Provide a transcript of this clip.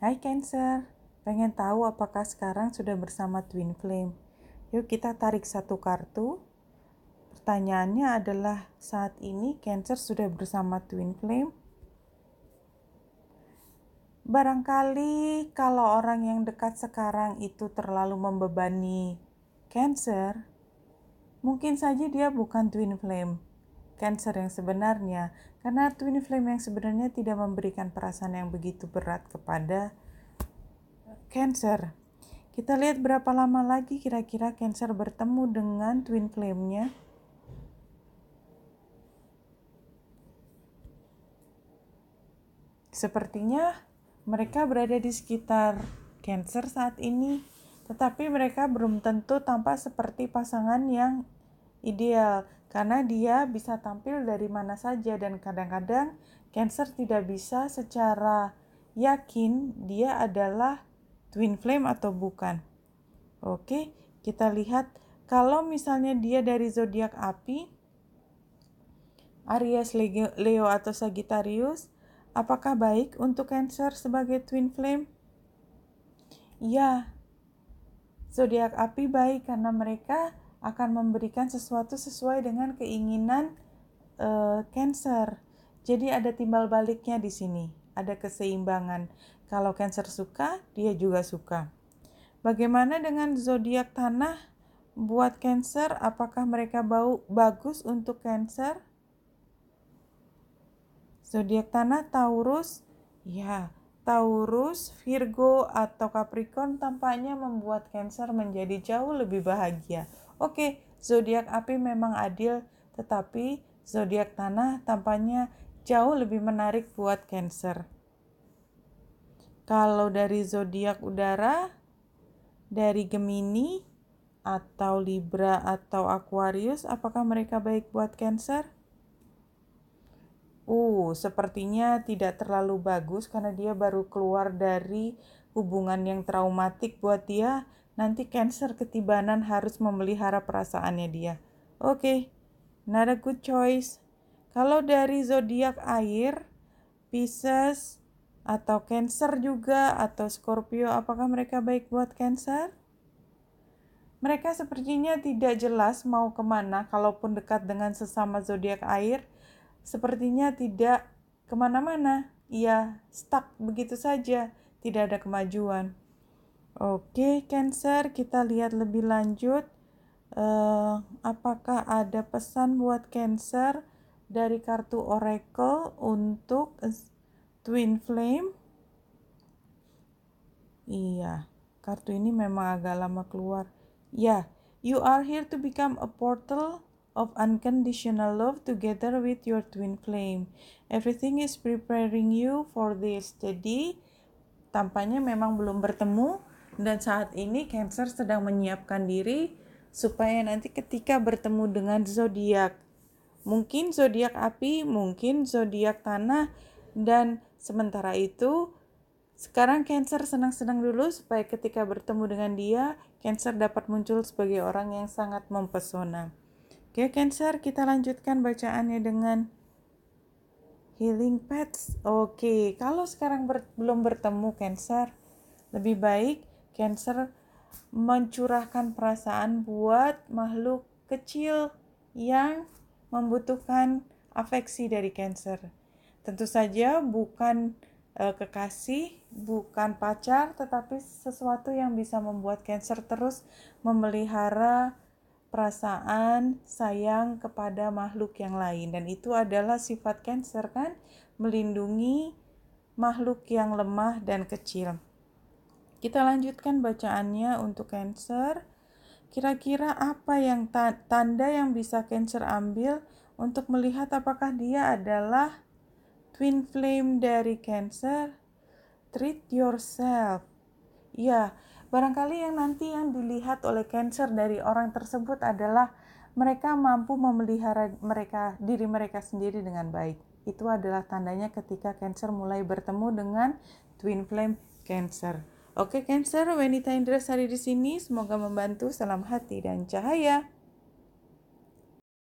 Hai Cancer, pengen tahu apakah sekarang sudah bersama Twin Flame? Yuk kita tarik satu kartu. Pertanyaannya adalah saat ini Cancer sudah bersama Twin Flame? Barangkali kalau orang yang dekat sekarang itu terlalu membebani Cancer, mungkin saja dia bukan Twin Flame cancer yang sebenarnya karena twin flame yang sebenarnya tidak memberikan perasaan yang begitu berat kepada cancer. Kita lihat berapa lama lagi kira-kira Cancer bertemu dengan twin flame-nya. Sepertinya mereka berada di sekitar Cancer saat ini, tetapi mereka belum tentu tampak seperti pasangan yang ideal karena dia bisa tampil dari mana saja dan kadang-kadang Cancer tidak bisa secara yakin dia adalah twin flame atau bukan. Oke, kita lihat kalau misalnya dia dari zodiak api, Aries, Leo atau Sagittarius, apakah baik untuk Cancer sebagai twin flame? Ya, zodiak api baik karena mereka akan memberikan sesuatu sesuai dengan keinginan uh, Cancer. Jadi ada timbal baliknya di sini, ada keseimbangan. Kalau Cancer suka, dia juga suka. Bagaimana dengan zodiak tanah buat Cancer? Apakah mereka bau bagus untuk Cancer? Zodiak tanah Taurus, ya. Taurus, Virgo, atau Capricorn tampaknya membuat Cancer menjadi jauh lebih bahagia. Oke, zodiak api memang adil, tetapi zodiak tanah tampaknya jauh lebih menarik buat Cancer. Kalau dari zodiak udara, dari Gemini atau Libra atau Aquarius, apakah mereka baik buat Cancer? Uh, sepertinya tidak terlalu bagus karena dia baru keluar dari hubungan yang traumatik buat dia Nanti Cancer ketibanan harus memelihara perasaannya dia. Oke, okay, not a good choice. Kalau dari zodiak air, Pisces atau Cancer juga atau Scorpio, apakah mereka baik buat Cancer? Mereka sepertinya tidak jelas mau kemana, kalaupun dekat dengan sesama zodiak air, sepertinya tidak kemana-mana. Ia stuck begitu saja, tidak ada kemajuan. Oke, Cancer, kita lihat lebih lanjut. Uh, apakah ada pesan buat Cancer dari kartu Oracle untuk Twin Flame? Iya, kartu ini memang agak lama keluar. Ya, yeah, you are here to become a portal of unconditional love together with your twin flame. Everything is preparing you for this. Jadi, tampaknya memang belum bertemu dan saat ini Cancer sedang menyiapkan diri supaya nanti ketika bertemu dengan zodiak mungkin zodiak api, mungkin zodiak tanah dan sementara itu sekarang Cancer senang-senang dulu supaya ketika bertemu dengan dia Cancer dapat muncul sebagai orang yang sangat mempesona. Oke Cancer, kita lanjutkan bacaannya dengan Healing Pets. Oke, kalau sekarang ber belum bertemu Cancer, lebih baik Cancer mencurahkan perasaan buat makhluk kecil yang membutuhkan afeksi dari Cancer. Tentu saja bukan e, kekasih, bukan pacar, tetapi sesuatu yang bisa membuat Cancer terus memelihara perasaan sayang kepada makhluk yang lain dan itu adalah sifat Cancer kan melindungi makhluk yang lemah dan kecil. Kita lanjutkan bacaannya untuk Cancer. Kira-kira apa yang ta tanda yang bisa Cancer ambil untuk melihat apakah dia adalah twin flame dari Cancer? Treat yourself. Ya, barangkali yang nanti yang dilihat oleh Cancer dari orang tersebut adalah mereka mampu memelihara mereka diri mereka sendiri dengan baik. Itu adalah tandanya ketika Cancer mulai bertemu dengan twin flame Cancer. Oke Cancer, Wanita Indra Sari di sini. Semoga membantu. Salam hati dan cahaya.